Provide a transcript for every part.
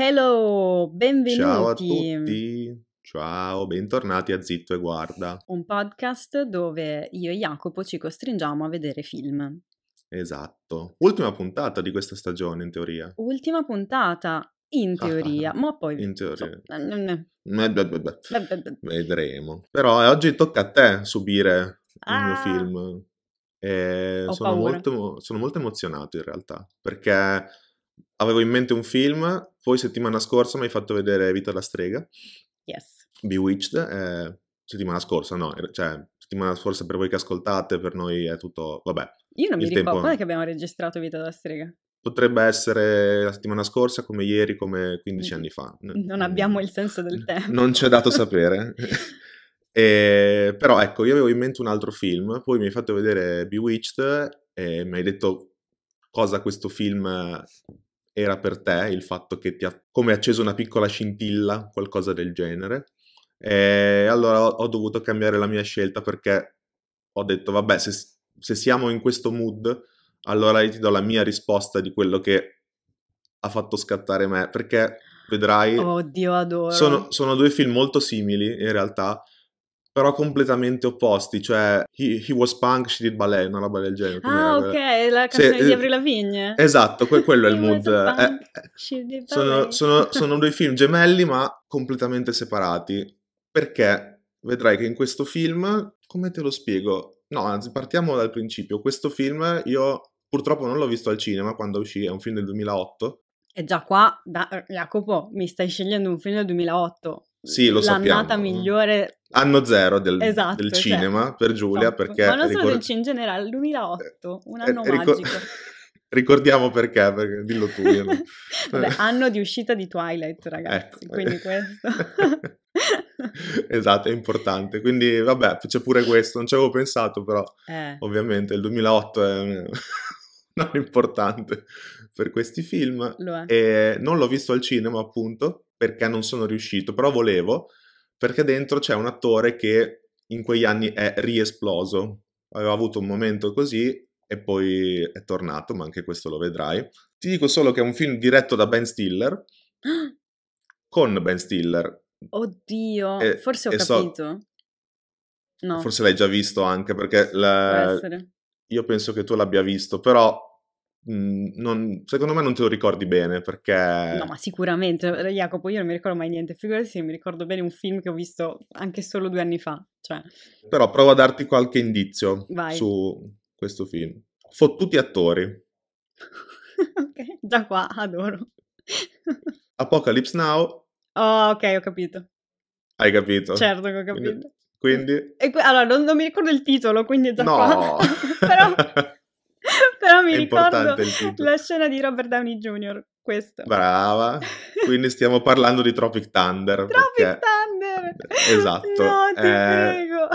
Hello, benvenuti. Ciao a tutti. Ciao, bentornati a Zitto e Guarda. Un podcast dove io e Jacopo ci costringiamo a vedere film. Esatto. Ultima puntata di questa stagione, in teoria. Ultima puntata, in ah, teoria, ma poi... In teoria. Vedremo. Però eh, oggi tocca a te subire ah. il mio ah. film. E sono molto, sono molto emozionato in realtà, perché avevo in mente un film poi settimana scorsa mi hai fatto vedere Vita la strega. Yes. Bewitched. Eh, settimana scorsa, no, cioè settimana scorsa per voi che ascoltate, per noi è tutto, vabbè. Io non mi ricordo, quando è che abbiamo registrato Vita la strega? Potrebbe essere la settimana scorsa, come ieri, come 15 mm. anni fa. Non mm, abbiamo il senso del tempo. Non ci è dato sapere. e, però ecco, io avevo in mente un altro film, poi mi hai fatto vedere Bewitched e mi hai detto cosa questo film era per te il fatto che ti ha come acceso una piccola scintilla, qualcosa del genere. E allora ho, dovuto cambiare la mia scelta perché ho detto, vabbè, se, se siamo in questo mood, allora io ti do la mia risposta di quello che ha fatto scattare me, perché vedrai... Oddio, adoro. Sono, sono due film molto simili in realtà, però completamente opposti, cioè he, he, was punk, she did ballet, una roba del genere. Ah, ok, la canzone sì, di eh, Avril Lavigne. Esatto, que- quello è il mood. Eh, punk, eh, sono, sono, sono due film gemelli ma completamente separati, perché vedrai che in questo film, come te lo spiego? No, anzi, partiamo dal principio. Questo film io purtroppo non l'ho visto al cinema quando uscì, è un film del 2008, e già qua, da, Jacopo, mi stai scegliendo un film del 2008 sì, lo l'annata migliore. Anno zero del, esatto, del cioè, cinema cioè, per Giulia, top. Esatto. perché... Ma non solo ricord... del cinema in generale, 2008, eh, un eh, anno eh, ricor- Ricordiamo perché, perché dillo tu. Io no. Vabbè, anno di uscita di Twilight, ragazzi, ecco. quindi questo. esatto, è importante. Quindi vabbè, c'è pure questo, non ci avevo pensato, però eh. ovviamente il 2008 è non importante per questi film. E non l'ho visto al cinema, appunto, perché non sono riuscito, però volevo, perché dentro c'è un attore che in quegli anni è riesploso. Aveva avuto un momento così e poi è tornato, ma anche questo lo vedrai. Ti dico solo che è un film diretto da Ben Stiller, con Ben Stiller. Oddio, e, forse ho capito. So, no. Forse l'hai già visto anche perché la, io penso che tu l'abbia visto, però Mhmm, non, secondo me non te lo ricordi bene perché... No, ma sicuramente, eh, eh, Jacopo, io non mi ricordo mai niente, figurati se mi ricordo bene un film che ho visto anche solo due anni fa. Cioè... Però provo a darti qualche indizio Vai. su questo film. Fottuti attori. ok, già qua, adoro. Apocalypse Now. Oh, ok, ho capito. Hai capito? Certo che ho capito. Quindi... quindi... Que- allora, non, non, mi ricordo il titolo, quindi già no. qua. Però... Però mi ricordo la scena di Robert Downey Jr., questo. Brava, quindi stiamo parlando di Tropic Thunder. Tropic perché... Thunder! Esatto. No, ti eh... prego!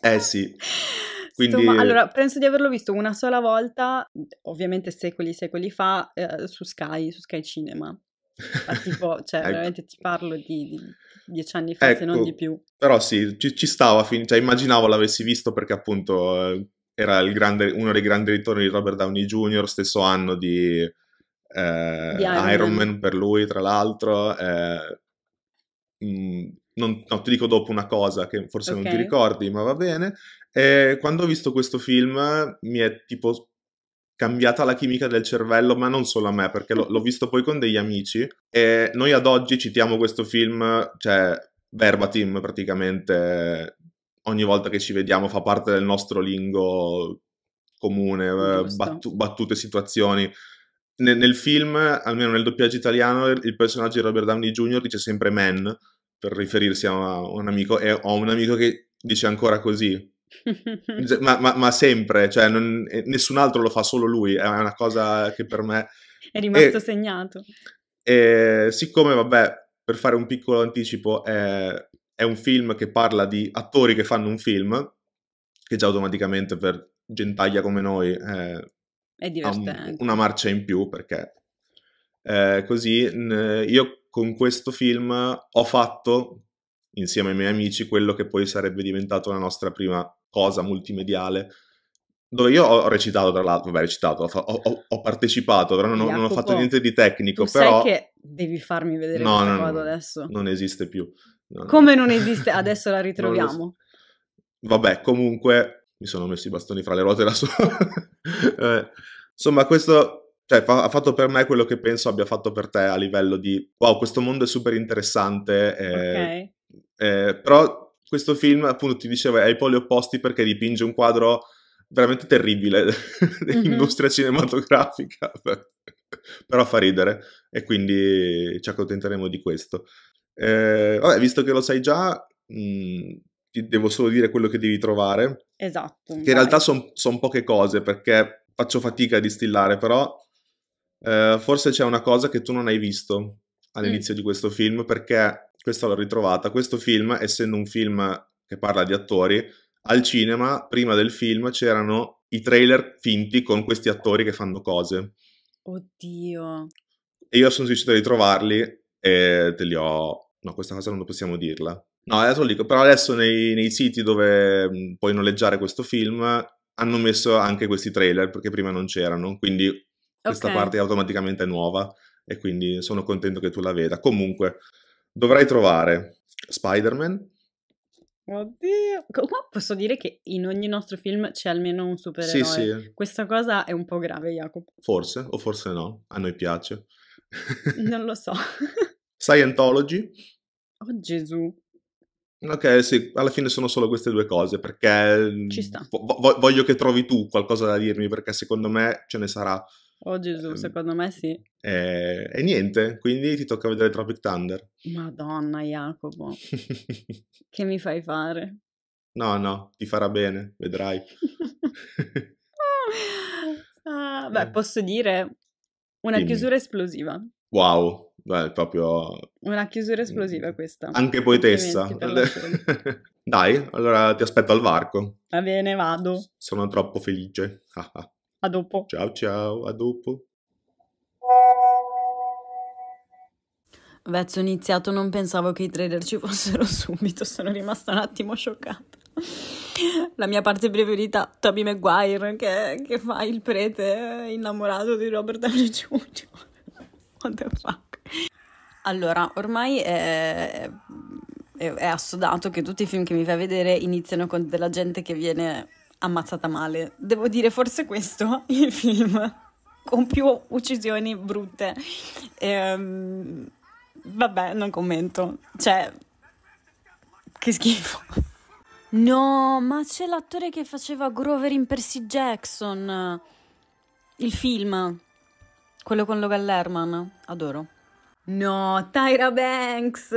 eh sì. Quindi... Insomma, allora, penso di averlo visto una sola volta, ovviamente secoli secoli fa, eh, su Sky, su Sky Cinema. Ma tipo, cioè, ecco. veramente ti parlo di, di dieci anni fa, ecco. se non ecco. di più. Però sì, ci, ci stava, fin- cioè, immaginavo l'avessi visto perché appunto eh, era grande, uno dei grandi ritorni di Robert Downey Jr., stesso anno di, eh, di Iron, Iron Man. per lui, tra l'altro. Eh, mh, mm, non, no, ti dico dopo una cosa che forse okay. non ti ricordi, ma va bene. E quando ho visto questo film mi è tipo cambiata la chimica del cervello, ma non solo a me, perché l'ho, l'ho visto poi con degli amici e noi ad oggi citiamo questo film, cioè verbatim praticamente ogni volta che ci vediamo fa parte del nostro lingo comune, eh, battu- battute, situazioni. Nel, nel film, almeno nel doppiaggio italiano, il personaggio di Robert Downey Jr. dice sempre man per riferirsi a un amico e ho un amico che dice ancora così. ma, ma, ma, sempre, cioè non, nessun altro lo fa, solo lui, è una cosa che per me... È rimasto e, segnato. E, siccome, vabbè, per fare un piccolo anticipo, è eh, è un film che parla di attori che fanno un film, che già automaticamente per gentaglia come noi eh, è un, una marcia in più perché eh, così io con questo film ho fatto insieme ai miei amici quello che poi sarebbe diventato la nostra prima cosa multimediale dove io ho recitato tra l'altro, vabbè recitato, ho, ho, ho partecipato, però non, non, ho fatto niente di tecnico, tu però... sai che devi farmi vedere no, no, no, adesso? non esiste più. Come non esiste? Adesso la ritroviamo. So. Vabbè, comunque mi sono messo i bastoni fra le ruote da solo. eh, insomma, questo cioè, fa- ha fatto per me quello che penso abbia fatto per te a livello di wow, questo mondo è super interessante. Eh, okay. eh, però questo film, appunto, ti diceva ai poli opposti perché dipinge un quadro veramente terribile dell'industria mm-hmm. cinematografica. però fa ridere e quindi ci accontenteremo di questo. Eh, vabbè, visto che lo sai già, mh, mhmm, ti devo solo dire quello che devi trovare. Esatto. Che in realtà sono son poche cose perché faccio fatica a distillare, però eh, forse c'è una cosa che tu non hai visto all'inizio mm. di questo film perché questa l'ho ritrovata. Questo film, essendo un film che parla di attori, al cinema prima del film c'erano i trailer finti con questi attori che fanno cose. Oddio. E io sono riuscito a ritrovarli e te li ho No, questa cosa non possiamo dirla. No, adesso lo dico, però adesso nei, nei siti dove mm, puoi noleggiare questo film hanno messo anche questi trailer perché prima non c'erano, quindi okay. questa parte automaticamente nuova e quindi sono contento che tu la veda. Comunque, dovrai trovare Spider-Man. Oddio, Qua posso dire che in ogni nostro film c'è almeno un supereroe. Sì, sì. Questa cosa è un po' grave, Jacopo. Forse, o forse no, a noi piace. Non lo so. Scientology. Oh Gesù. Ok, sì, alla fine sono solo queste due cose perché Ci mhmm, sta. Vo- voglio che trovi tu qualcosa da dirmi perché secondo me ce ne sarà. Oh Gesù, eh, secondo me sì. E, eh, e niente, quindi ti tocca vedere Tropic Thunder. Madonna Jacopo, che mi fai fare? No, no, ti farà bene, vedrai. ah, beh, eh. posso dire una Dimmi. chiusura esplosiva. Wow, Beh, proprio... Una chiusura mm, mm, esplosiva mm. questa. Anche poetessa. Dai, allora ti aspetto al varco. Va bene, vado. Sono troppo felice. a dopo. Ciao ciao, a dopo. Vezzo iniziato, non pensavo che i trader ci fossero subito, sono rimasta un attimo scioccata. La mia parte preferita, Toby Maguire, che, che fa il prete innamorato di Robert Downey Jr. What the fuck? Allora, ormai è, è, è assodato che tutti i film che mi fai vedere iniziano con della gente che viene ammazzata male. Devo dire, forse questo il film con più uccisioni brutte. Ehm, vabbè, non commento. Cioè, che schifo. No, ma c'è l'attore che faceva Grover in Percy Jackson. Il film. Quello con Logan Lerman. Adoro. No, Tyra Banks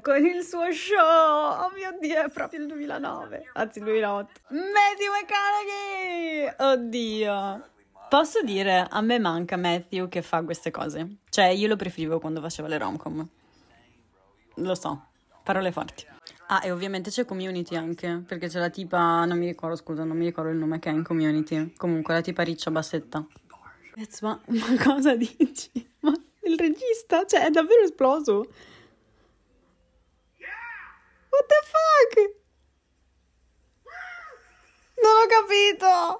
con il suo show. Oh mio Dio, è proprio il 2009, anzi il 2008. Matthew McConaughey! Oddio. Posso dire, a me manca Matthew che fa queste cose. Cioè, io lo preferivo quando faceva le romcom. Lo so, parole forti. Ah, e ovviamente c'è community anche, perché c'è la tipa, non mi ricordo, scusa, non mi ricordo il nome che è in community. Comunque, la tipa riccia bassetta. It's ma, ma cosa dici? Ma il regista, cioè è davvero esploso. What the fuck? Non ho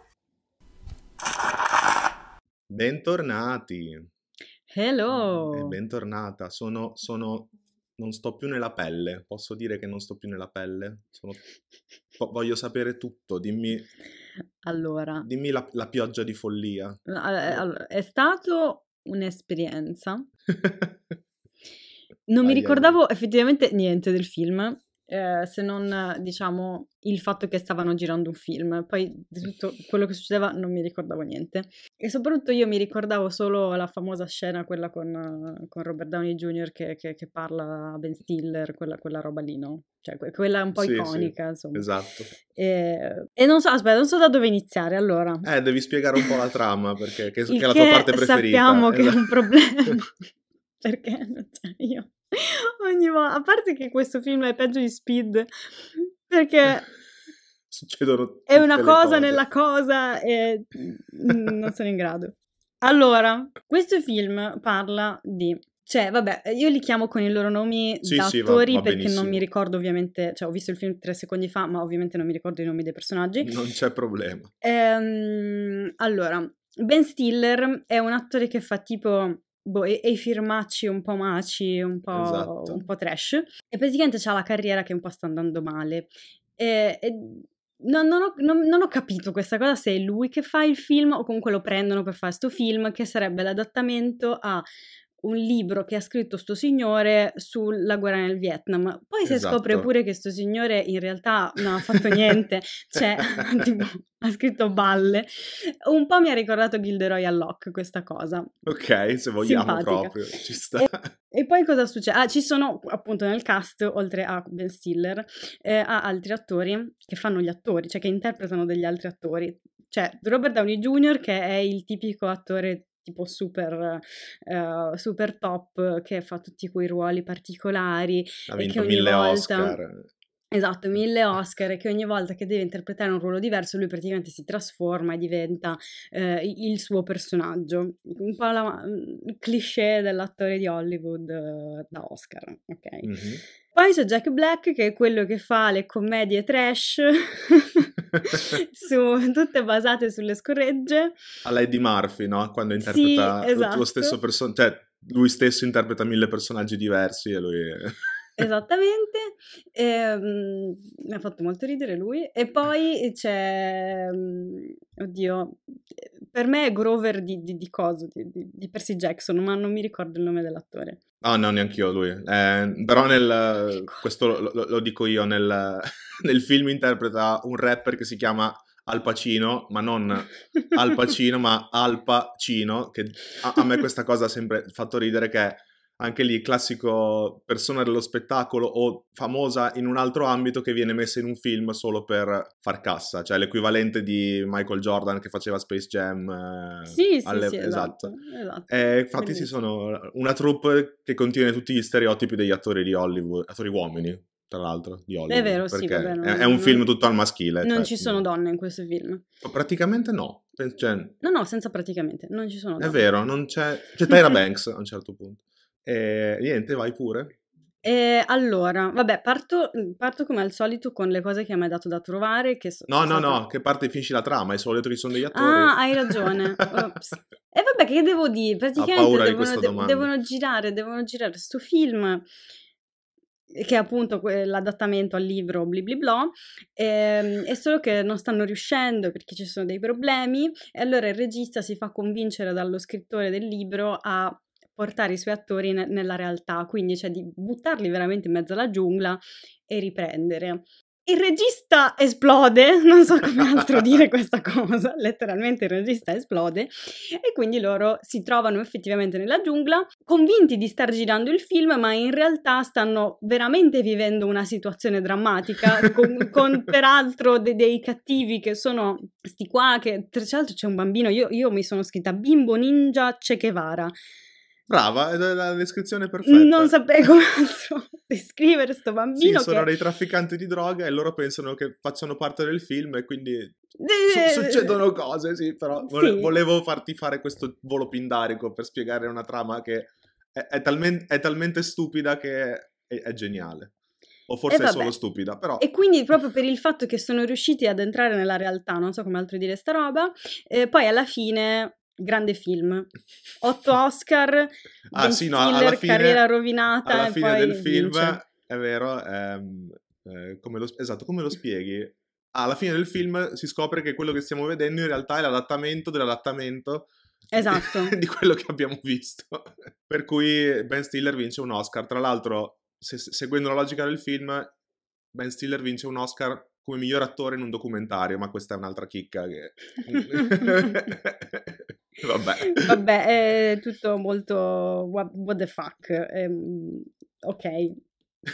capito. Bentornati. Hello. E bentornata. Sono, sono, non sto più nella pelle. Posso dire che non sto più nella pelle? Sono... Voglio sapere tutto. Dimmi. Allora. Dimmi la, la pioggia di follia. Eh, è stato un'esperienza. Non mi ricordavo effettivamente niente del film, eh, se non diciamo il fatto che stavano girando un film. Poi di tutto quello che succedeva non mi ricordavo niente. E soprattutto io mi ricordavo solo la famosa scena, quella con, con Robert Downey Jr. Che, che, che, parla a Ben Stiller, quella, quella roba lì, no? Cioè, que- quella un po' sì, iconica, sì, insomma. Esatto. E, e, non so, aspetta, non so da dove iniziare, allora. Eh, devi spiegare un po' la trama, perché che, che è la tua parte preferita. sappiamo esatto. che è un esatto. problema, perché io Ogni volta, a parte che questo film è peggio di Speed, perché succedono è una cosa nella cosa e mm, non sono in grado. Allora, questo film parla di cioè, vabbè, io li chiamo con i loro nomi sì, da sì, attori va, va perché non mi ricordo ovviamente, cioè ho visto il film tre secondi fa, ma ovviamente non mi ricordo i nomi dei personaggi. Non c'è problema. Ehm, allora, Ben Stiller è un attore che fa tipo boh, e, e, i firmacci un po' maci, un po', esatto. un po', trash. E praticamente c'ha la carriera che un po' sta andando male. E, e non, non, ho, non, non, ho, capito questa cosa se è lui che fa il film o comunque lo prendono per fare questo film che sarebbe l'adattamento a un libro che ha scritto sto signore sulla guerra nel Vietnam. Poi si scopre esatto. pure che sto signore in realtà non ha fatto niente, cioè tipo, ha scritto balle. Un po' mi ha ricordato Gilderoy Alloc questa cosa. Ok, se vogliamo Simpatica. proprio, ci sta. E, e, poi cosa succede? Ah, ci sono appunto nel cast, oltre a Ben Stiller, eh, a altri attori che fanno gli attori, cioè che interpretano degli altri attori. Cioè, Robert Downey Jr., che è il tipico attore tipo super, uh, super top che fa tutti quei ruoli particolari. Ha vinto e che mille volta... Oscar. Esatto, eh. mille Oscar e che ogni volta che deve interpretare un ruolo diverso lui praticamente si trasforma e diventa eh, il suo personaggio. Un po' la, il cliché dell'attore di Hollywood eh, da Oscar, ok? Mm-hmm. Poi c'è Jack Black che è quello che fa le commedie trash su, tutte basate sulle scorregge. A Lady Murphy, no? Quando interpreta sì, esatto. lo stesso personaggio, cioè lui stesso interpreta mille personaggi diversi e lui... Esattamente, e, um, mi ha fatto molto ridere lui. E poi c'è, um, oddio, per me è Grover di, di, di Coso, di, di, Percy Jackson, ma non mi ricordo il nome dell'attore. Ah, oh, no, neanche io lui. Eh, però nel, questo lo, lo, lo dico io, nel, nel film interpreta un rapper che si chiama al Pacino, ma non Al Pacino, ma Al Pacino, che a, a, me questa cosa ha sempre fatto ridere che anche lì classico persona dello spettacolo o famosa in un altro ambito che viene messa in un film solo per far cassa, cioè l'equivalente di Michael Jordan che faceva Space Jam. Eh, sì, sì, alle... sì, esatto. esatto. esatto eh, infatti ci sono una troupe che contiene tutti gli stereotipi degli attori di Hollywood, attori uomini, tra l'altro, di Hollywood. È vero, sì, vabbè, non, è, un non, film tutto al maschile. Non cioè, ci sono donne in questo film. Oh, praticamente no. Cioè, no, no, senza praticamente, non ci sono donne. È vero, non c'è... C'è Tyra Banks a un certo punto. E eh, niente, vai pure. E eh, allora, vabbè, parto, mm, parto, come al solito con le cose che mi hai dato da trovare. So, no, no, state... no, che parte finisci la trama, è solo detto che sono degli ah, attori. Ah, hai ragione. e vabbè, che devo dire? Praticamente devono, di devono, girare, devono girare questo film eh, che è appunto l'adattamento al libro blibliblo, ehm, è solo che non stanno riuscendo perché ci sono dei problemi e allora il regista si fa convincere dallo scrittore del libro a portare i suoi attori ne- nella realtà, quindi cioè di buttarli veramente in mezzo alla giungla e riprendere. Il regista esplode, non so come altro dire questa cosa, letteralmente il regista esplode e quindi loro si trovano effettivamente nella giungla, convinti di star girando il film, ma in realtà stanno veramente vivendo una situazione drammatica con, con peraltro de- dei cattivi che sono sti qua, che tra l'altro c'è un bambino, io, io mi sono scritta bimbo ninja Che Guevara Brava, è la descrizione perfetta. Non saprei come altro descrivere sto bambino. Sì, sono che... dei trafficanti di droga e loro pensano che facciano parte del film e quindi su- succedono cose, sì, però vole- sì. volevo farti fare questo volo pindarico per spiegare una trama che è, è, talmen- è talmente stupida che è, è geniale. O forse è solo stupida, però. E quindi proprio per il fatto che sono riusciti ad entrare nella realtà, non so come altro dire sta roba, eh, poi alla fine grande film. Otto Oscar, ah, sì, no, Stiller, fine, carriera rovinata. Alla fine del film, vince. è vero, ehm, eh, come lo, esatto, come lo spieghi? Alla fine del film si scopre che quello che stiamo vedendo in realtà è l'adattamento dell'adattamento esatto. di quello che abbiamo visto. per cui Ben Stiller vince un Oscar. Tra l'altro, se, seguendo la logica del film, Ben Stiller vince un Oscar come miglior attore in un documentario, ma questa è un'altra chicca che... Vabbè. Vabbè, è tutto molto what, what the fuck. Um, ok,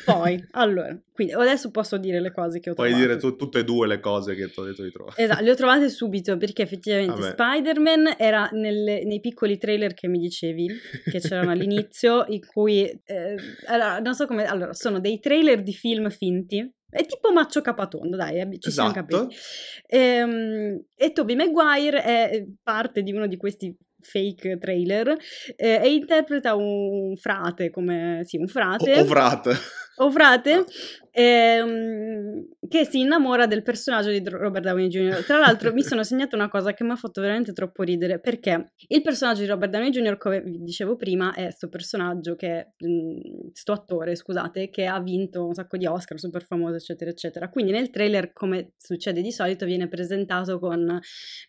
poi, allora, quindi adesso posso dire le cose che ho Puoi trovato. Puoi dire tu, tutte e due le cose che ti ho detto di trovare. Esatto, le ho trovate subito perché effettivamente Vabbè. Spider-Man era nelle, nei piccoli trailer che mi dicevi, che c'erano all'inizio, in cui, eh, allora, non so come, allora, sono dei trailer di film finti, è tipo Maccio Capatondo, dai, eh, ci siamo capiti. Esatto. Ehm, e, e Toby Maguire è eh, parte di uno di questi fake trailer eh, e interpreta un frate come sì un frate o, frate o frate ah. ehm, che si innamora del personaggio di Robert Downey Jr. Tra l'altro mi sono segnata una cosa che mi ha fatto veramente troppo ridere perché il personaggio di Robert Downey Jr., come vi dicevo prima, è questo personaggio che, questo mhmm, attore, scusate, che ha vinto un sacco di Oscar, super famoso, eccetera, eccetera. Quindi nel trailer, come succede di solito, viene presentato con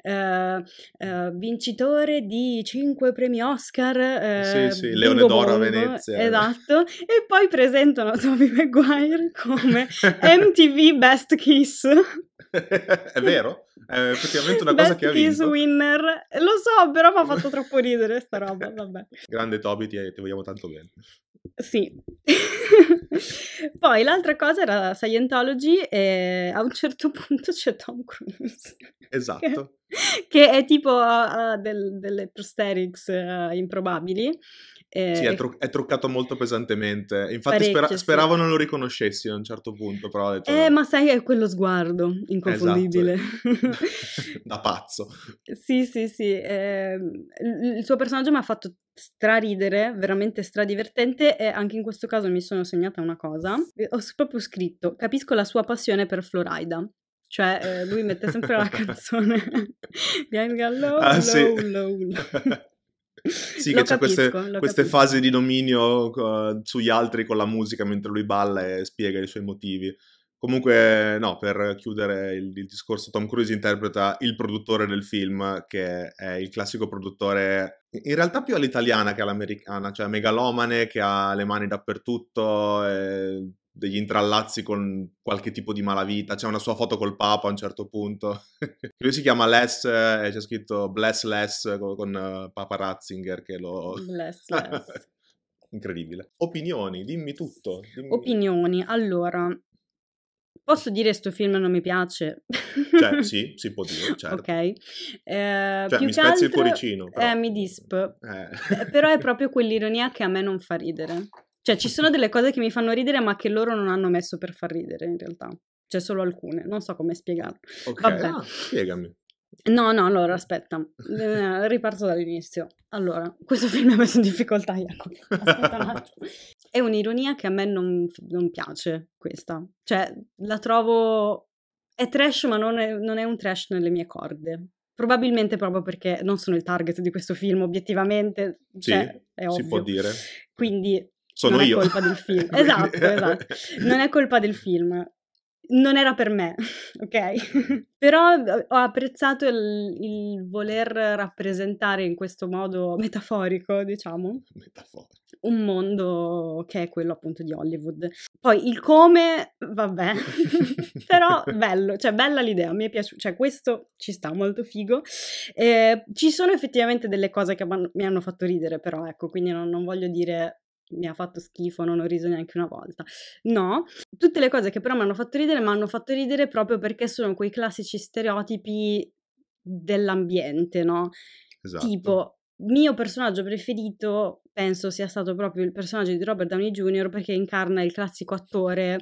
eh, eh, vincitore di 5 premi Oscar. Eh, sì, sì, Leone d'Oro a Venezia. Esatto. E poi presentano Tom Toby Maguire come MTV Best Kiss. È vero? È effettivamente una Best cosa che ha vinto. Kiss winner. Lo so, però mi ha fatto troppo ridere sta roba, vabbè. Grande Toby, ti, ti vogliamo tanto bene. Sì. Poi l'altra cosa era Scientology e a un certo punto c'è Tom Cruise. Esatto. che è tipo uh, del, delle prosterix uh, eh, improbabili. Eh, sì, è, tru- è, truccato molto pesantemente. Infatti spera- speravo sì. non lo riconoscessi a un certo punto, però detto... Eh, no. ma sai, è quello sguardo inconfondibile. Esatto. Eh. da pazzo. Sì, sì, sì. Eh, il suo personaggio mi ha fatto straridere, veramente stradivertente e anche in questo caso mi sono segnata una cosa. Ho proprio scritto, capisco la sua passione per Florida. Cioè, eh, lui mette sempre la canzone di I'm ah, sì. low, low, low. Sì, lo che c'è queste, queste fasi di dominio uh, sugli altri con la musica mentre lui balla e spiega i suoi motivi. Comunque, no, per chiudere il, il, discorso, Tom Cruise interpreta il produttore del film, che è il classico produttore, in realtà più all'italiana che all'americana, cioè megalomane, che ha le mani dappertutto, e degli intrallazzi con qualche tipo di malavita. C'è una sua foto col Papa a un certo punto. Lui si chiama Less eh, e c'è scritto Bless Less eh, con, con eh, Papa Ratzinger che lo... Bless Less. Incredibile. Opinioni, dimmi tutto. Dimmi... Opinioni, allora... Posso dire sto film non mi piace? Cioè, sì, si può dire, certo. Ok. Eh, cioè, mi spezzi altro... il cuoricino. Però. Eh, mi disp. Eh. Però è proprio quell'ironia che a me non fa ridere. Cioè, ci sono delle cose che mi fanno ridere, ma che loro non hanno messo per far ridere, in realtà. Cioè, solo alcune. Non so come spiegarlo. Ok, Vabbè. Ah, spiegami. No, no, allora, aspetta. Eh, riparto dall'inizio. Allora, questo film ha messo in difficoltà, Jacopo. Aspetta un attimo. È un'ironia che a me non, non piace, questa. Cioè, la trovo... È trash, ma non è, non è un trash nelle mie corde probabilmente proprio perché non sono il target di questo film obiettivamente, cioè, sì, è ovvio. si può dire. Quindi sono non io. Non è colpa del film. esatto, esatto. Non è colpa del film. Non era per me, ok? Però eh, ho apprezzato il, il, voler rappresentare in questo modo metaforico, diciamo. Metaforico. Un mondo che è quello appunto di Hollywood. Poi il come, vabbè, però bello, cioè bella l'idea, mi è piaciuto, cioè questo ci sta molto figo. Eh, ci sono effettivamente delle cose che mi hanno fatto ridere però, ecco, quindi non, non voglio dire mi ha fatto schifo, non ho riso neanche una volta. No, tutte le cose che però mi hanno fatto ridere, mi hanno fatto ridere proprio perché sono quei classici stereotipi dell'ambiente, no? Esatto. Tipo, mio personaggio preferito penso sia stato proprio il personaggio di Robert Downey Jr. perché incarna il classico attore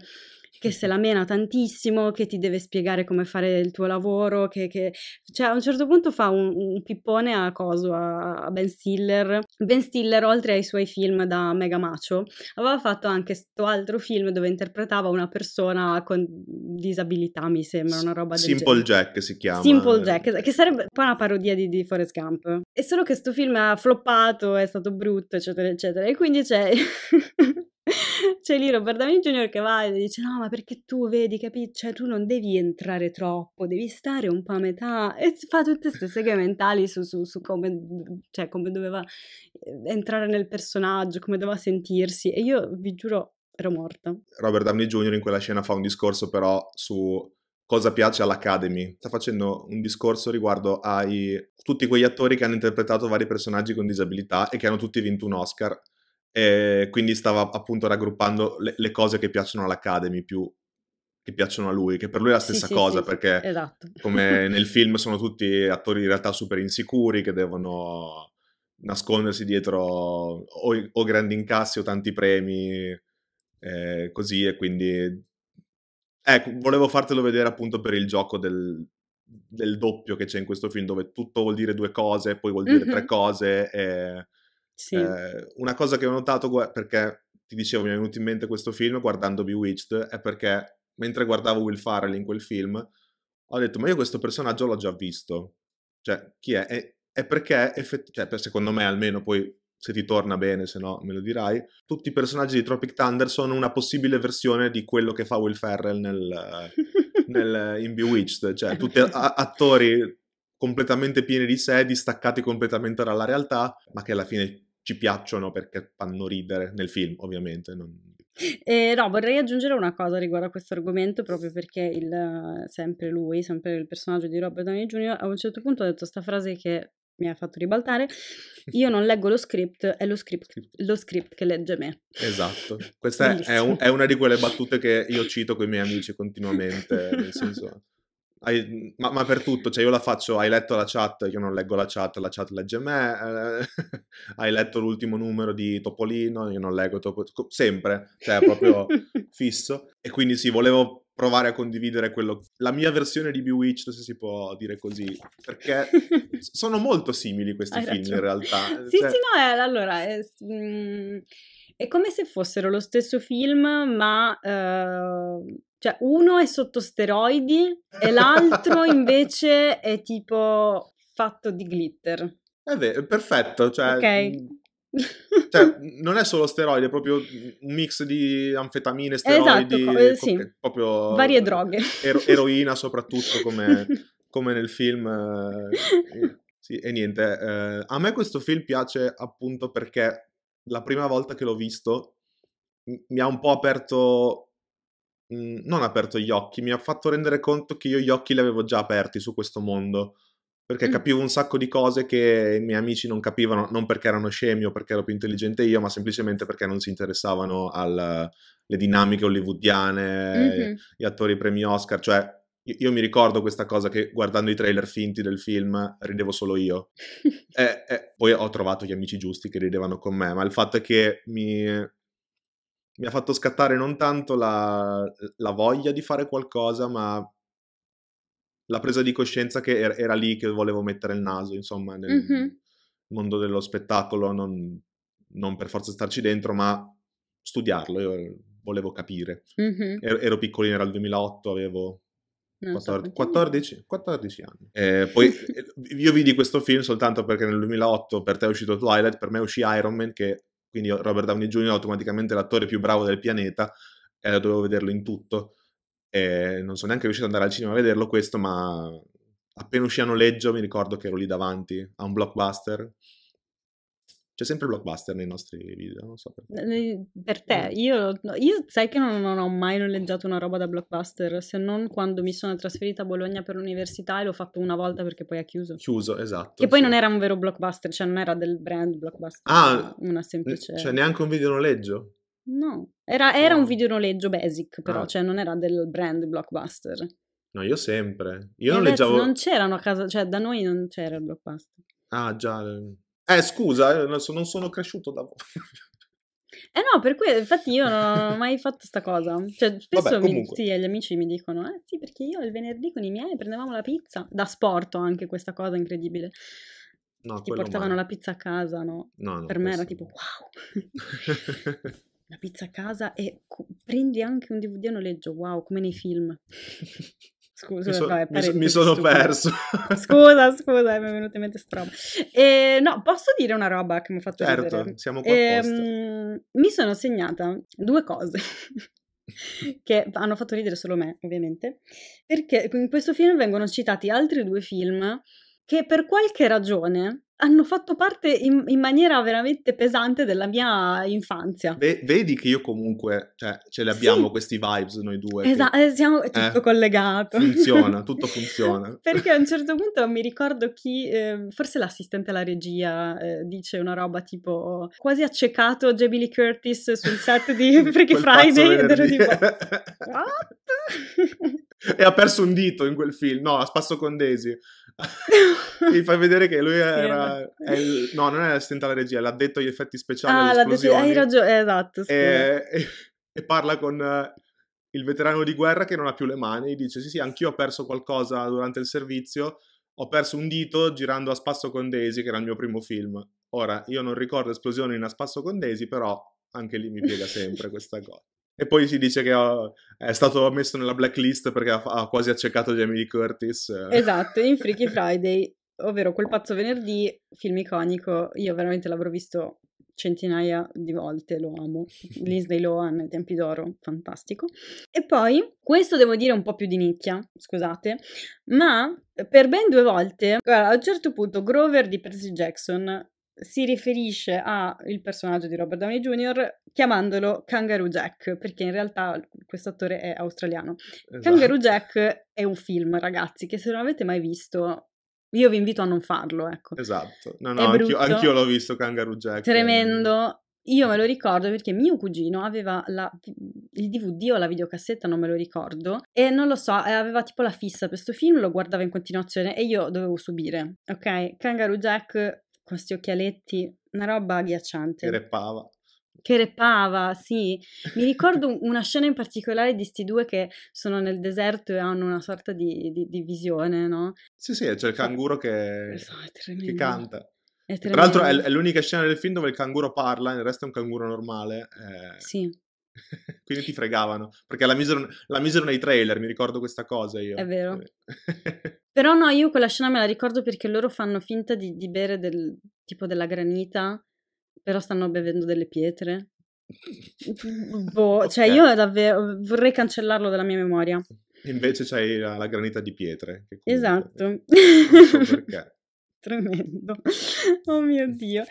che se la mena tantissimo, che ti deve spiegare come fare il tuo lavoro, che, che... Cioè, a un certo punto fa un, un pippone a coso, a, Ben Stiller. Ben Stiller, oltre ai suoi film da mega macho, aveva fatto anche questo altro film dove interpretava una persona con disabilità, mi sembra, una roba del Simple genere. Jack si chiama. Simple Jack, che sarebbe poi una parodia di, di Forrest Gump. È solo che questo film ha floppato, è stato brutto, eccetera, eccetera. E quindi c'è... C'è lì Robert Downey Jr. che va e dice no ma perché tu vedi capito, cioè tu non devi entrare troppo, devi stare un po' a metà e fa tutte queste seghe mentali su, su, su come, cioè, come doveva eh, entrare nel personaggio, come doveva sentirsi e io vi giuro ero morta. Robert Downey Jr. in quella scena fa un discorso però su cosa piace all'Academy. Sta facendo un discorso riguardo a tutti quegli attori che hanno interpretato vari personaggi con disabilità e che hanno tutti vinto un Oscar eh, quindi stava appunto raggruppando le, le, cose che piacciono all'Academy più che piacciono a lui, che per lui è la stessa sì, cosa, sì, perché sì, esatto. come nel film sono tutti attori in realtà super insicuri che devono nascondersi dietro o, o grandi incassi o tanti premi, eh, così e quindi... Ecco, volevo fartelo vedere appunto per il gioco del, del doppio che c'è in questo film, dove tutto vuol dire due cose, poi vuol dire mm-hmm. tre cose, e sì. Eh, una cosa che ho notato, gu- perché ti dicevo, mi è venuto in mente questo film guardando Bewitched, è perché mentre guardavo Will Farrell in quel film, ho detto, ma io questo personaggio l'ho già visto. Cioè, chi è? È, perché, effett- cioè, per, secondo me almeno, poi se ti torna bene, se no me lo dirai, tutti i personaggi di Tropic Thunder sono una possibile versione di quello che fa Will Ferrell nel, nel, in Bewitched, cioè tutti a- attori completamente pieni di sé, distaccati completamente dalla realtà, ma che alla fine ci piacciono perché fanno ridere nel film, ovviamente. Non... Eh, no, vorrei aggiungere una cosa riguardo a questo argomento, proprio perché il, sempre lui, sempre il personaggio di Robert Downey Jr., a un certo punto ha detto questa frase che mi ha fatto ribaltare, io non leggo lo script, è lo script, lo script che legge me. Esatto, questa è, un, è, una di quelle battute che io cito con i miei amici continuamente, nel senso hai, ma, ma, per tutto, cioè io la faccio, hai letto la chat, io non leggo la chat, la chat legge me, eh, hai letto l'ultimo numero di Topolino, io non leggo Topolino, sempre, cioè proprio fisso. E quindi sì, volevo provare a condividere quello, la mia versione di Bewitched, se si può dire così, perché sono molto simili questi hai film ragione. in realtà. Sì, cioè... sì, no, è, eh, allora... È, mm, è come se fossero lo stesso film, ma uh cioè, uno è sotto steroidi e l'altro invece è tipo fatto di glitter. È vero, perfetto. Cioè, okay. Mm. cioè, non è solo steroidi, è proprio un mix di anfetamine, esatto, steroidi, esatto, eh, sì. proprio varie droghe. Ero- eroina soprattutto come, come nel film. Eh, sì, e niente, eh, a me questo film piace appunto perché la prima volta che l'ho visto mi ha un po' aperto mhmm, non aperto gli occhi, mi ha fatto rendere conto che io gli occhi li avevo già aperti su questo mondo, perché capivo un sacco di cose che i miei amici non capivano, non perché erano scemi o perché ero più intelligente io, ma semplicemente perché non si interessavano alle dinamiche hollywoodiane, Mh-mh. gli attori premi Oscar, cioè i io mi ricordo questa cosa che guardando i trailer finti del film ridevo solo io. E e eh, eh, poi ho trovato gli amici giusti che ridevano con me, ma il fatto è che mi mi ha fatto scattare non tanto la, la, voglia di fare qualcosa, ma la presa di coscienza che era, era lì che volevo mettere il naso, insomma, nel mm-hmm. mondo dello spettacolo, non, non, per forza starci dentro, ma studiarlo, io volevo capire. Mm-hmm. Ero, ero piccolino, era il 2008, avevo 14, 14, 14, anni. Eh, poi eh, io vidi questo film soltanto perché nel 2008 per te è uscito Twilight, per me uscì Iron Man che quindi Robert Downey Jr. è automaticamente l'attore più bravo del pianeta, e dovevo vederlo in tutto. E non sono neanche riuscito ad andare al cinema a vederlo questo, ma appena uscì a noleggio mi ricordo che ero lì davanti a un blockbuster c'è sempre blockbuster nei nostri video, non so perché. Per te, eh. io, io sai che non, non, ho mai noleggiato una roba da blockbuster, se non quando mi sono trasferita a Bologna per l'università e l'ho fatto una volta perché poi ha chiuso. Chiuso, esatto. Che sì. poi non era un vero blockbuster, cioè non era del brand blockbuster. Ah, una semplice... Cioè neanche un video noleggio? No, era, era no. un video noleggio basic però, ah. cioè non era del brand blockbuster. No, io sempre. Io e noleggiavo... Non c'erano a casa, cioè da noi non c'era il blockbuster. Ah, già... Eh. Eh, scusa, eh, non sono cresciuto da voi. Eh no, per cui infatti io non ho mai fatto sta cosa. Cioè, spesso Vabbè, mi, sì, gli amici mi dicono: Eh sì, perché io il venerdì con i miei prendevamo la pizza. Da sport, anche questa cosa incredibile. No, Ti portavano male. la pizza a casa, no? no, no per me era tipo wow. la pizza a casa e prendi anche un DVD a noleggio, wow, come nei film. Scusa, mi, so, no, mi, so, mi, sono stupido. perso. scusa, scusa, mi è venuta in mente sta roba. Eh, no, posso dire una roba che mi ha fatto certo, Certo, siamo qua eh, Mi sono segnata due cose. che hanno fatto ridere solo me, ovviamente, perché in questo film vengono citati altri due film che per qualche ragione hanno fatto parte in, in maniera veramente pesante della mia infanzia. Ve- vedi che io comunque, cioè, ce li abbiamo sì. questi vibes noi due. Esatto, siamo è eh, tutto collegato. Funziona, tutto funziona. Perché a un certo punto mi ricordo chi, eh, forse l'assistente alla regia, eh, dice una roba tipo quasi accecato Jamie Lee Curtis sul set di Freaky Friday ed ero tipo... What? e ha perso un dito in quel film. No, a Spasso con Daisy. Mi fai vedere che lui era. Sì, il, no, non è l'assistente alla regia, l'ha detto agli effetti speciali. Ah, l'ha detto, hai ragione, eh, esatto. E, e, eh, e, parla con uh, il veterano di guerra che non ha più le mani. E Dice: Sì, sì, anch'io ho perso qualcosa durante il servizio. Ho perso un dito girando a Spasso con Daisy, che era il mio primo film. Ora, io non ricordo esplosioni in A Spasso con Daisy, però anche lì mi piega sempre questa cosa. E poi si dice che ha, eh, è stato messo nella blacklist perché ha, ha quasi accecato Jamie amici Curtis. Eh. Esatto, in Freaky Friday, ovvero quel pazzo venerdì, film iconico, io veramente l'avrò visto centinaia di volte, lo amo. Lindsay Lohan tempi d'oro, fantastico. E poi, questo devo dire un po' più di nicchia, scusate, ma per ben due volte, guarda, a un certo punto Grover di Percy Jackson si riferisce al personaggio di Robert Downey Jr. chiamandolo Kangaroo Jack, perché in realtà questo attore è australiano. Esatto. Kangaroo Jack è un film, ragazzi, che se non avete mai visto, io vi invito a non farlo, ecco. Esatto, no, no, anch'io, anch'io, l'ho visto Kangaroo Jack. Tremendo. Io me lo ricordo perché mio cugino aveva la, il DVD o la videocassetta, non me lo ricordo, e non lo so, eh, aveva tipo la fissa per questo film, lo guardava in continuazione e io dovevo subire, ok? Kangaroo Jack questi occhialetti, una roba agghiacciante. Che reppava. Che reppava, sì. Mi ricordo una scena in particolare di sti due che sono nel deserto e hanno una sorta di, di, di visione, no? Sì, sì, c'è il canguro che, so, che canta. Tra l'altro è, l'unica scena del film dove il canguro parla, il resto è un canguro normale. Eh... Sì. Quindi ti fregavano, perché la misero, la misero nei trailer, mi ricordo questa cosa io. È vero. Però no, io quella scena me la ricordo perché loro fanno finta di, di bere del, tipo della granita, però stanno bevendo delle pietre. boh, okay. cioè io davvero vorrei cancellarlo dalla mia memoria. Invece c'hai la, la granita di pietre. Comunque, esatto. So Tremendo. Oh mio Dio.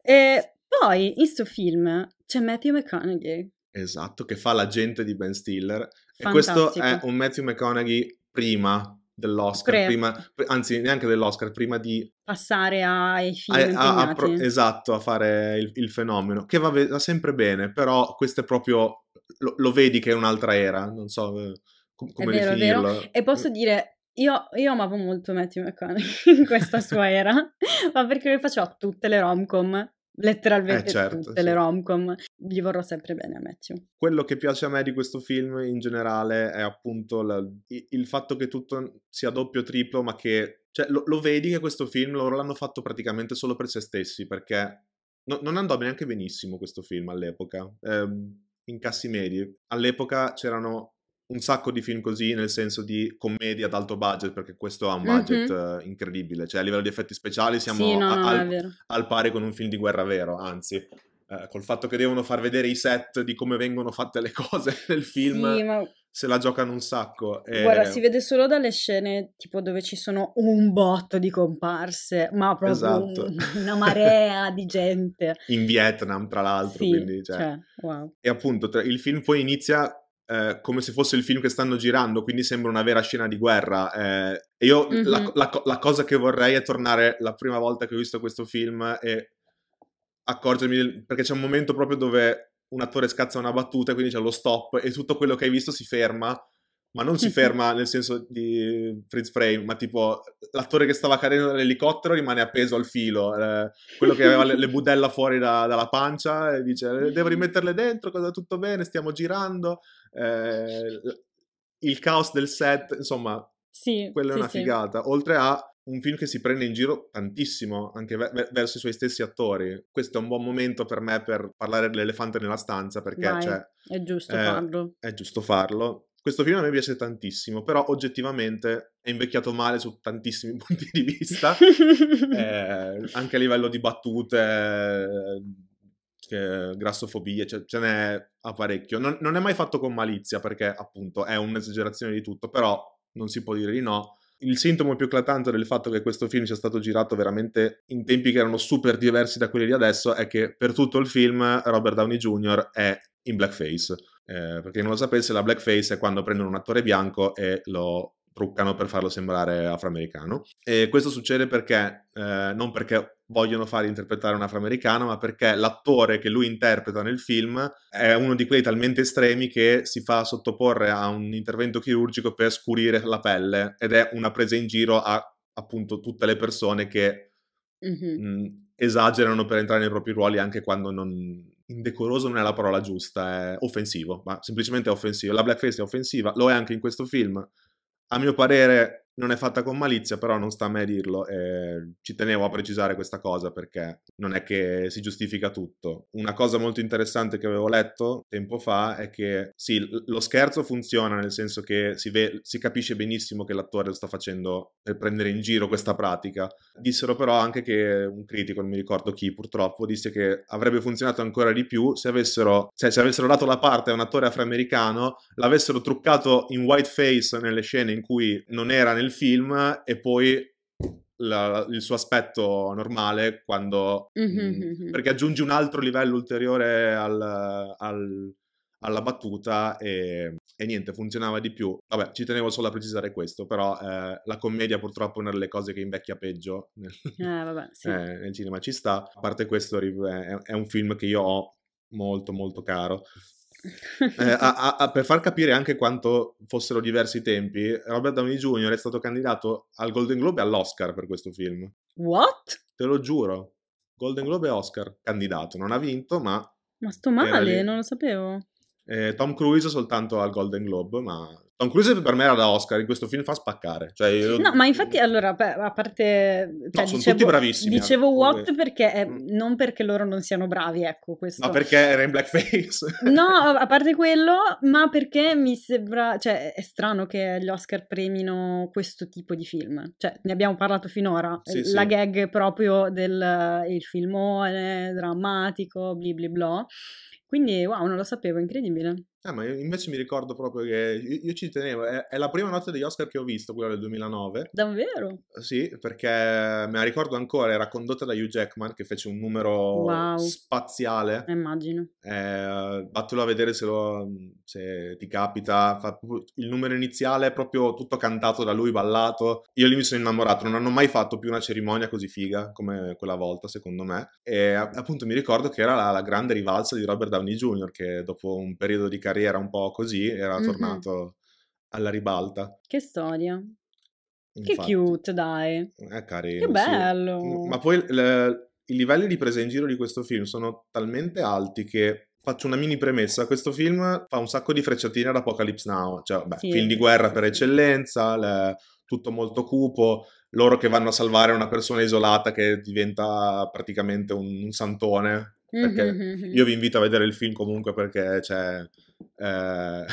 E poi in questo film c'è Matthew McConaughey. Esatto, che fa l'agente di Ben Stiller. Fantastico. E questo è un Matthew McConaughey prima dell'Oscar, Pre. prima, anzi neanche dell'Oscar, prima di passare ai film a, a, a pro, Esatto, a fare il, il fenomeno, che va, va, sempre bene, però questo è proprio, lo, lo vedi che è un'altra era, non so eh, com- come è vero, definirlo. E posso dire, io, io, amavo molto Matthew McConaughey in questa sua era, ma perché lui faceva tutte le rom-com letteralmente eh certo, tutte sì. le rom-com. Gli vorrò sempre bene a Matthew. Quello che piace a me di questo film in generale è appunto la, il fatto che tutto sia doppio, triplo, ma che... Cioè, lo, lo vedi che questo film loro l'hanno fatto praticamente solo per se stessi, perché no, non andò neanche benissimo questo film all'epoca. Eh, cassi medi. All'epoca c'erano un sacco di film così, nel senso di commedia ad alto budget, perché questo ha un budget mm-hmm. incredibile, cioè a livello di effetti speciali siamo sì, no, a, al, al, pari con un film di guerra vero, anzi. Eh, col fatto che devono far vedere i set di come vengono fatte le cose nel film, sì, ma... se la giocano un sacco. E... Guarda, eh, si vede solo dalle scene tipo dove ci sono un botto di comparse, ma proprio esatto. un, una marea di gente. In Vietnam, tra l'altro, sì, quindi, cioè... Cioè, wow. E appunto, tra... il film poi inizia eh, come se fosse il film che stanno girando, quindi sembra una vera scena di guerra. Eh, e io mm-hmm. la, mhm. la, la, cosa che vorrei è tornare la prima volta che ho visto questo film e accorgermi, del, perché c'è un momento proprio dove un attore scazza una battuta quindi c'è lo stop e tutto quello che hai visto si ferma, ma non si ferma nel senso di freeze frame, ma tipo l'attore che stava cadendo dall'elicottero rimane appeso al filo, eh, quello che aveva le, le budella fuori da, dalla pancia e dice eh, devo rimetterle dentro, cosa tutto bene, stiamo girando eh, il caos del set, insomma, sì, quella è una figata. Sì. Oltre a un film che si prende in giro tantissimo anche ver- verso i suoi stessi attori. Questo è un buon momento per me per parlare dell'elefante nella stanza perché Vai, cioè, è giusto eh, farlo. È giusto farlo. Questo film a me piace tantissimo, però oggettivamente è invecchiato male su tantissimi punti di vista, eh, anche a livello di battute, cioè, grassofobie, cioè, ce n'è a parecchio. Non, non, è mai fatto con malizia perché appunto è un'esagerazione di tutto, però non si può dire di no. Il sintomo più eclatante del fatto che questo film sia stato girato veramente in tempi che erano super diversi da quelli di adesso è che per tutto il film Robert Downey Jr. è in blackface. Eh, per chi non lo sapesse, la blackface è quando prendono un attore bianco e lo truccano per farlo sembrare afroamericano. E questo succede perché, eh, non perché vogliono far interpretare un afroamericano, ma perché l'attore che lui interpreta nel film è uno di quelli talmente estremi che si fa sottoporre a un intervento chirurgico per scurire la pelle ed è una presa in giro a appunto tutte le persone che mm-hmm. mh, esagerano per entrare nei propri ruoli anche quando non... Indecoroso non è la parola giusta, è offensivo, ma semplicemente è offensivo. La blackface è offensiva, lo è anche in questo film. A mio parere non è fatta con malizia, però non sta a me dirlo e ci tenevo a precisare questa cosa perché non è che si giustifica tutto. Una cosa molto interessante che avevo letto tempo fa è che sì, lo scherzo funziona nel senso che si, ve- si capisce benissimo che l'attore lo sta facendo per prendere in giro questa pratica. Dissero però anche che un critico, non mi ricordo chi purtroppo, disse che avrebbe funzionato ancora di più se avessero, cioè, se avessero dato la parte a un attore afroamericano, l'avessero truccato in whiteface nelle scene in cui non era nel del film e poi la, il suo aspetto normale quando... Mm-hmm, mm, mm-hmm. perché aggiungi un altro livello ulteriore al, al, alla battuta e, e, niente, funzionava di più. Vabbè, ci tenevo solo a precisare questo, però eh, la commedia purtroppo è una delle cose che invecchia peggio nel, ah, vabbè, sì. eh, nel cinema, ci sta. A parte questo è, è un film che io ho molto molto caro eh, a, a, per far capire anche quanto fossero diversi i tempi, Robert Downey Jr. è stato candidato al Golden Globe e all'Oscar per questo film. What? Te lo giuro. Golden Globe e Oscar, candidato. Non ha vinto, ma... Ma sto male, non lo sapevo. Eh, Tom Cruise soltanto al Golden Globe, ma Tom Cruise per me era da Oscar, in questo film fa spaccare. Cioè io... No, ma infatti allora, a parte... Cioè, no, sono dicevo, tutti bravissimi. Dicevo eh, What perché, eh, non perché loro non siano bravi, ecco questo. No, perché era in blackface. no, a parte quello, ma perché mi sembra... Cioè, è strano che gli Oscar premino questo tipo di film. Cioè, ne abbiamo parlato finora. Sì, La sì. gag proprio del eh, filmone drammatico, bli bli bla quindi wow, non lo sapevo, incredibile. Eh, ma invece mi ricordo proprio che io, io ci tenevo, è, è, la prima notte degli Oscar che ho visto, quella del 2009. Davvero? Eh, sì, perché me la ricordo ancora, era condotta da Hugh Jackman che fece un numero wow. spaziale. Eh, immagino. Eh, vattelo a vedere se, lo, se ti capita, Fa, il numero iniziale è proprio tutto cantato da lui, ballato. Io lì mi sono innamorato, non hanno mai fatto più una cerimonia così figa come quella volta, secondo me. E appunto mi ricordo che era la, la grande rivalsa di Robert Downey Jr. che dopo un periodo di carriera un po' così, era mm-hmm. tornato alla ribalta. Che storia. Infatti. Che cute, dai. È eh, carino. Che bello. Sì. Ma poi le, i livelli di presa in giro di questo film sono talmente alti che faccio una mini premessa. Questo film fa un sacco di frecciatine ad Apocalypse Now, cioè, beh, sì, film di guerra per eccellenza, le, tutto molto cupo, loro che vanno a salvare una persona isolata che diventa praticamente un, un santone. Perché mm-hmm. io vi invito a vedere il film comunque perché c'è. Cioè, eh,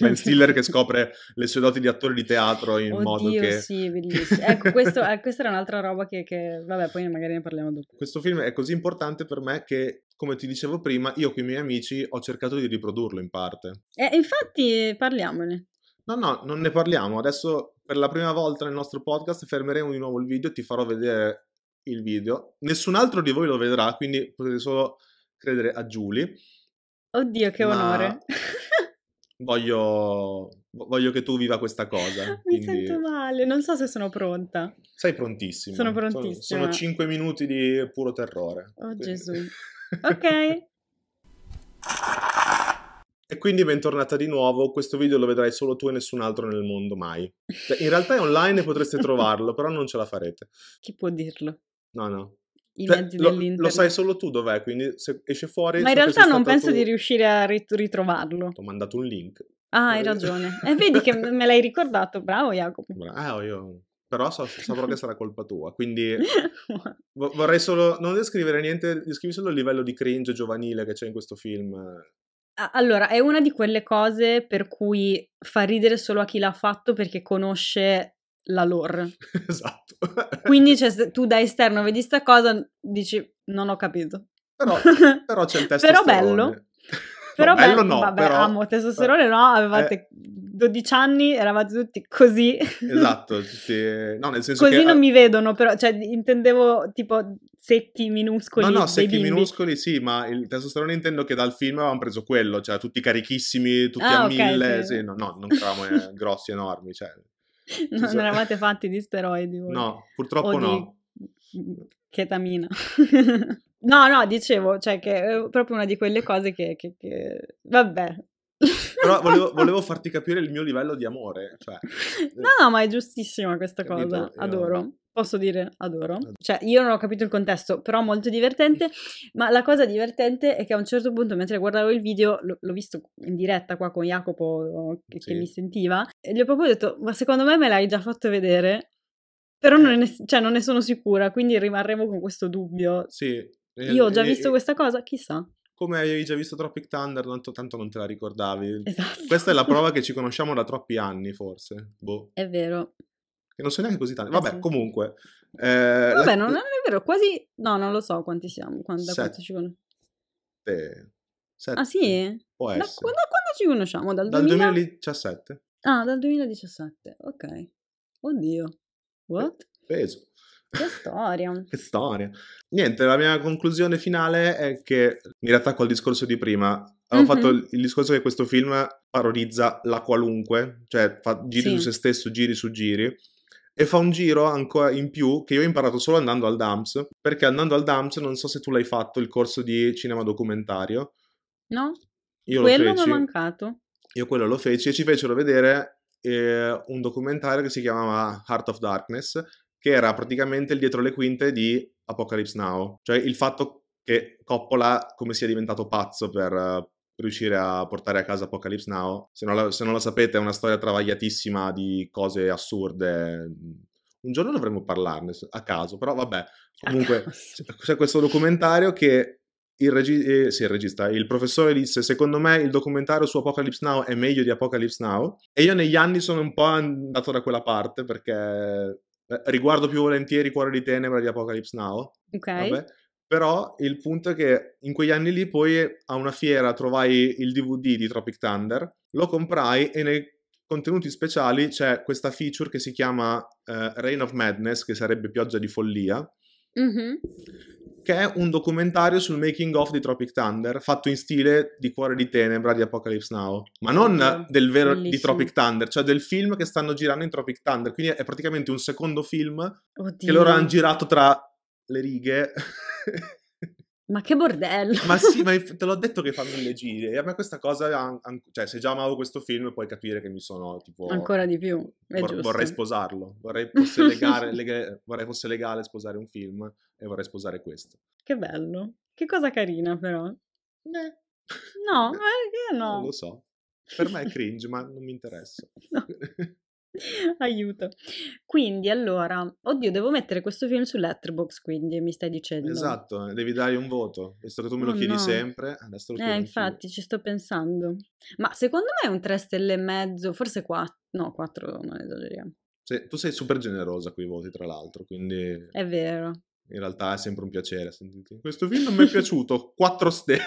Ben Stiller che scopre le sue doti di attore di teatro in Oddio, modo che... sì, bellissimo. Ecco, questo, eh, questa era un'altra roba che, che, Vabbè, poi magari ne parliamo dopo. Questo film è così importante per me che, come ti dicevo prima, io con i miei amici ho cercato di riprodurlo in parte. Eh, infatti, parliamone. No, no, non ne parliamo. Adesso, per la prima volta nel nostro podcast, fermeremo di nuovo il video e ti farò vedere il video. Nessun altro di voi lo vedrà, quindi potete solo credere a Julie. Oddio, che onore. voglio, voglio che tu viva questa cosa. Mi quindi... sento male, non so se sono pronta. Sei prontissima. Sono prontissima. Sono, sono 5 minuti di puro terrore. Oh quindi. Gesù. Ok. E quindi bentornata di nuovo, questo video lo vedrai solo tu e nessun altro nel mondo mai. Cioè, in realtà è online e potreste trovarlo, però non ce la farete. Chi può dirlo? No, no, i cioè, mezzi Beh, lo, dell'internet. Lo sai solo tu dov'è, quindi se esce fuori... Ma in realtà non penso tu... di riuscire a rit- ritrovarlo. Ti ho mandato un link. Ah, hai ragione. E eh, vedi che me l'hai ricordato, bravo Jacopo. Bravo, eh, io... Però so, saprò che sarà colpa tua, quindi vo- vorrei solo... Non descrivere niente, descrivi solo il livello di cringe giovanile che c'è in questo film. Allora, è una di quelle cose per cui fa ridere solo a chi l'ha fatto perché conosce la lore. Esatto. Quindi cioè, se tu da esterno vedi sta cosa, dici non ho capito. Però, però c'è il testo. però bello. Però no, bello, no, vabbè, però... amo testosterone eh, no, avevate eh... 12 anni, eravate tutti così. Esatto, tutti... No, nel senso così che... non eh mi vedono, però, cioè, intendevo tipo secchi minuscoli. No, no, secchi bimbi. minuscoli sì, ma il testosterone intendo che dal film avevamo preso quello, cioè tutti carichissimi, tutti ah, a okay, mille, sì. Sì, no, no, non eravamo eh, grossi, enormi, cioè non, so. eravate fatti di steroidi voi. No, purtroppo o no. Di chetamina. no, no, dicevo, cioè che è proprio una di quelle cose che... che, che... Vabbè, però volevo, volevo, farti capire il mio livello di amore. Cioè... Eh, no, no, ma è giustissima questa Capito? cosa. Adoro. Posso dire adoro. Cioè, io non ho capito il contesto, però molto divertente. Ma la cosa divertente è che a un certo punto, mentre guardavo il video, l- l'ho visto in diretta qua con Jacopo che, sì. che mi sentiva, e gli ho proprio detto, ma secondo me me l'hai già fatto vedere. Però non eh. ne, cioè, non ne sono sicura, quindi rimarremo con questo dubbio. Sì, io ho già visto questa cosa, chissà come avevi già visto Tropic Thunder, tanto, tanto non te la ricordavi. Esatto. Questa è la prova che ci conosciamo da troppi anni, forse. Boh. È vero. Che non so neanche così tanto. Vabbè, comunque. Eh, Vabbè, la... non è vero, quasi... No, non lo so quanti siamo, quando, Sette... quanto ci conosciamo. Sette. Ah sì? Può da, essere. Quando, quando, ci conosciamo? Dal, dal 2000... 2017. Ah, dal 2017, ok. Oddio. What? Peso. Che storia. che storia. Niente, la mia conclusione finale è che mi riattacco al discorso di prima. Avevo mm-hmm. fatto il discorso che questo film parodizza la qualunque, cioè fa giri sì. su se stesso, giri su giri. E fa un giro ancora in più che io ho imparato solo andando al DAMS, perché andando al DAMS non so se tu l'hai fatto il corso di cinema documentario. No, io quello mi è mancato. Io quello lo feci e ci fecero vedere eh, un documentario che si chiamava Heart of Darkness, che era praticamente il dietro le quinte di Apocalypse Now, cioè il fatto che Coppola come sia diventato pazzo per eh, riuscire a portare a casa Apocalypse Now. Se non, la, se non lo sapete è una storia travagliatissima di cose assurde, un giorno dovremmo parlarne a caso, però vabbè. Comunque c'è questo documentario che il, regi- eh, sì, il, regista, il professore disse: Secondo me il documentario su Apocalypse Now è meglio di Apocalypse Now. E io negli anni sono un po' andato da quella parte perché eh, riguardo più volentieri Cuore di Tenebra di Apocalypse Now. Ok. Vabbè. Però il punto è che in quegli anni lì poi a una fiera trovai il DVD di Tropic Thunder, lo comprai e nei contenuti speciali c'è questa feature che si chiama eh, Rain of Madness, che sarebbe pioggia di follia, mm-hmm che è un documentario sul making of di Tropic Thunder, fatto in stile di Cuore di Tenebra di Apocalypse Now, ma non del vero Bellissimo. di Tropic Thunder, cioè del film che stanno girando in Tropic Thunder, quindi è praticamente un secondo film Oddio. che loro hanno girato tra le righe Ma che bordello! Ma sì, ma te l'ho detto che fanno le gire. E a me questa cosa, cioè, se già amavo questo film, puoi capire che mi sono tipo. Ancora di più. Vor- vorrei sposarlo. Vorrei fosse, legare, lega- vorrei fosse legale sposare un film e vorrei sposare questo. Che bello. Che cosa carina, però. Beh. No, perché eh, no? Non lo so. Per me è cringe, ma non mi interessa. No. Aiuto. Quindi allora, oddio, devo mettere questo film su Letterboxd, quindi mi stai dicendo. Esatto, eh, devi dare un voto, visto che tu me lo oh, chiedi no. sempre. Adesso lo eh, infatti, ci sto pensando. Ma secondo me è un 3 stelle e mezzo, forse 4, no, 4 non esageriamo. Se, tu sei super generosa con i voti, tra l'altro, quindi... È vero. In realtà è sempre un piacere sentite. Questo film non mi è piaciuto, 4 stelle.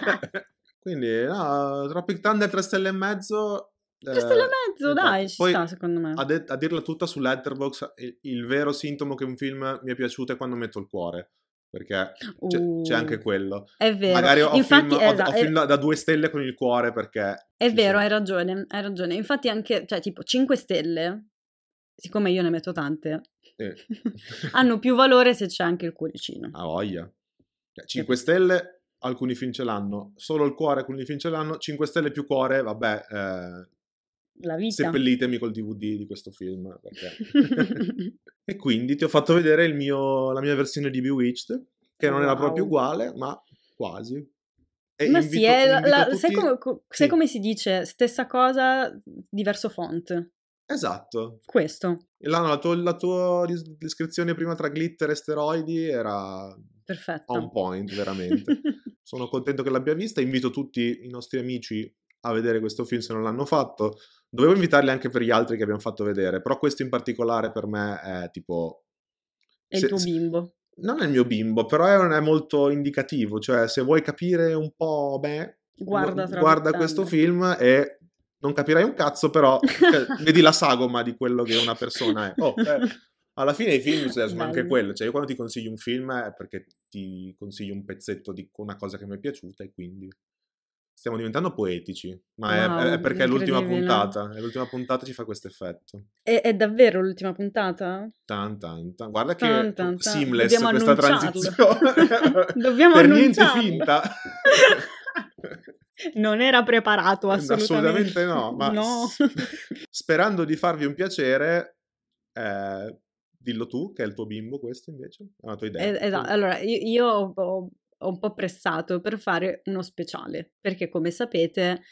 quindi, no, Tropic Thunder 3 stelle e mezzo, Giusto eh, mezzo, infatti. Esatto. dai, ci Poi, sta secondo me. A, de- a dirla tutta su Letterboxd, il, il, vero sintomo che un film mi è piaciuto è quando metto il cuore. Perché c'è, uh, c'è anche uh, quello. È vero. Magari ho Infatti, film, esatto, ho, ho film da, due stelle con il cuore perché... È vero, sono. hai ragione, hai ragione. Infatti anche, cioè tipo 5 stelle, siccome io ne metto tante, eh. hanno più valore se c'è anche il cuoricino. Ah, voglia. 5 cioè, stelle, alcuni film ce l'hanno, solo il cuore alcuni film ce l'hanno, 5 stelle più cuore, vabbè, eh, la vita. Seppellitemi col DVD di questo film. e quindi ti ho fatto vedere mio, la mia versione di Bewitched, che wow. non era proprio uguale, ma quasi. E ma invito, sì, è la, tutti... sai, come, sai sì. come si dice? Stessa cosa, diverso font. Esatto. Questo. La, la, tua, la, tua, descrizione prima tra glitter e steroidi era Perfetto. on point, veramente. Sono contento che l'abbia vista. Invito tutti i nostri amici a vedere questo film se non l'hanno fatto. Dovevo invitarli anche per gli altri che abbiamo fatto vedere, però questo in particolare per me è tipo... È se, il tuo bimbo. Non è il mio bimbo, però è, è, molto indicativo, cioè se vuoi capire un po' me, guarda, guarda questo film e non capirai un cazzo, però cioè, vedi la sagoma di quello che una persona è. Oh, eh, alla fine i film cioè, sono Bello. anche quello, cioè io quando ti consiglio un film è perché ti consiglio un pezzetto di una cosa che mi è piaciuta e quindi... Stiamo diventando poetici, ma wow, è, è, perché è l'ultima puntata. È l'ultima puntata ci fa questo effetto. È, è, davvero l'ultima puntata? Tan, tan, tan. Guarda che tan, tan, tan. seamless Dobbiamo questa transizione. Dobbiamo Per niente finta. Non era preparato assolutamente. Eh, assolutamente no, ma no. sperando di farvi un piacere, eh, dillo tu, che è il tuo bimbo questo invece, è una tua idea. Eh, esatto, allora io, io ho ho un po' pressato per fare uno speciale, perché come sapete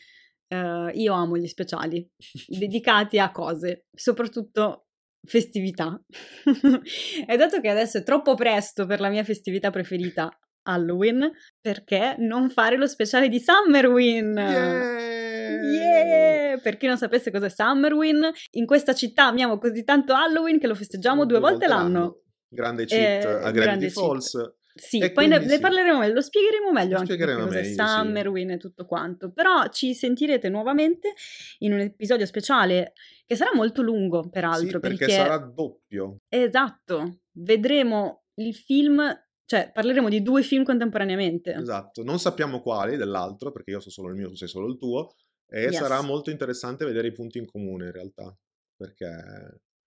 eh, io amo gli speciali dedicati a cose, soprattutto festività. e dato che adesso è troppo presto per la mia festività preferita, Halloween, perché non fare lo speciale di Summerwin? Yeah! yeah! Per chi non sapesse cos'è Summerwin, in questa città amiamo così tanto Halloween che lo festeggiamo due, due volte, volte l'anno. Grande città, eh, a Grandi Falls. Cheat. Sì, e poi ne, sì. ne, parleremo meglio, lo spiegheremo meglio lo anche spiegheremo cosa meglio, Summerwin sì. e tutto quanto. Però ci sentirete nuovamente in un episodio speciale che sarà molto lungo, peraltro. Sì, perché, perché sarà doppio. Esatto, vedremo il film cioè parleremo di due film contemporaneamente. Esatto, non sappiamo quali dell'altro, perché io so solo il mio, tu sei solo il tuo, e yes. sarà molto interessante vedere i punti in comune in realtà, perché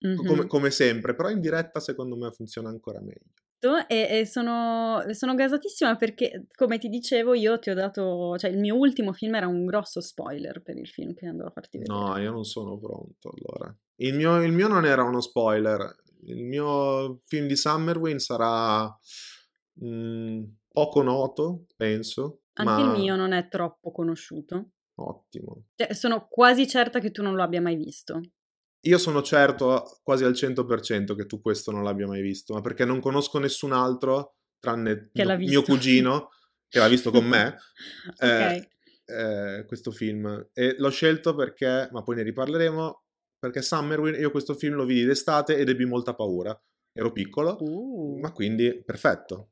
mm-hmm. come, come sempre, però in diretta secondo me funziona ancora meglio. Esatto, e, e sono, sono, gasatissima perché, come ti dicevo, io ti ho dato, cioè il mio ultimo film era un grosso spoiler per il film che andrò a farti vedere. No, io non sono pronto allora. Il mio, il mio non era uno spoiler, il mio film di Summerwin sarà mh, mm, poco noto, penso. Anche ma... il mio non è troppo conosciuto. Ottimo. Cioè, sono quasi certa che tu non lo abbia mai visto. Io sono certo quasi al 100% che tu questo non l'abbia mai visto, ma perché non conosco nessun altro, tranne mio cugino, che l'ha visto con me, eh, okay. eh, eh, questo film. E l'ho scelto perché, ma poi ne riparleremo, perché Summerwin, io questo film lo vidi d'estate ed ebbi molta paura. Ero piccolo, uh. ma quindi perfetto.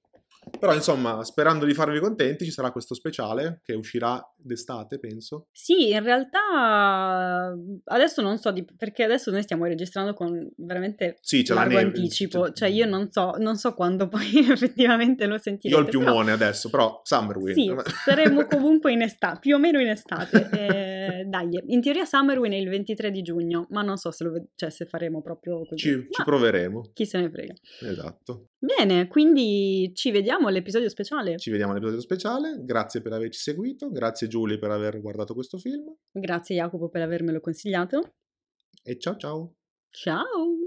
Però insomma, sperando di farvi contenti, ci sarà questo speciale che uscirà d'estate, penso. Sì, in realtà adesso non so di... perché adesso noi stiamo registrando con veramente sì, c'è largo la neve, anticipo, c'è... cioè io non so, non so quando poi effettivamente lo sentirete. Io ho il piumone però... adesso, però Summerwind. Sì, saremo comunque in estate, più o meno in estate. E... Eh, dai, in teoria Summerwin è il 23 di giugno, ma non so se, lo, cioè, se faremo proprio così. Ci, ci, proveremo. Chi se ne frega. Esatto. Bene, quindi ci vediamo all'episodio speciale. Ci vediamo all'episodio speciale, grazie per averci seguito, grazie Giulia per aver guardato questo film. Grazie Jacopo per avermelo consigliato. E ciao ciao. Ciao.